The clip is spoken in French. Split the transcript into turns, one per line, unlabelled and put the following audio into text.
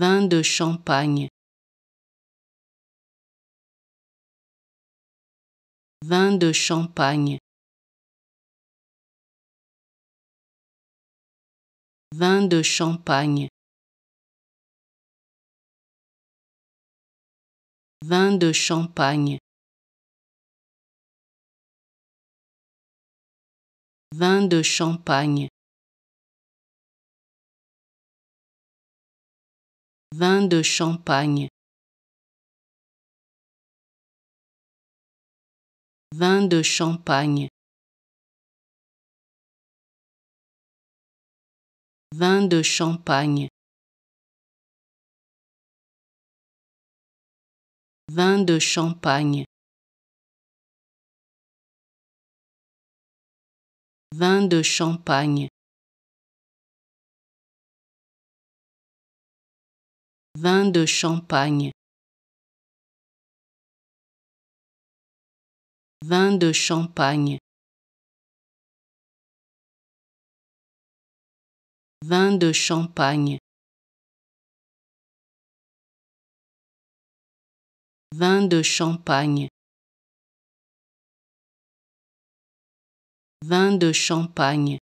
vin de Champagne, vin de Champagne, vin de Champagne, vin de Champagne. Vin de Champagne. vin de Champagne, vin de Champagne, vin de Champagne, vin de Champagne, vin de Champagne. Vin de Champagne. Vin de Champagne. Vin de Champagne. Vin de Champagne. Vin de Champagne.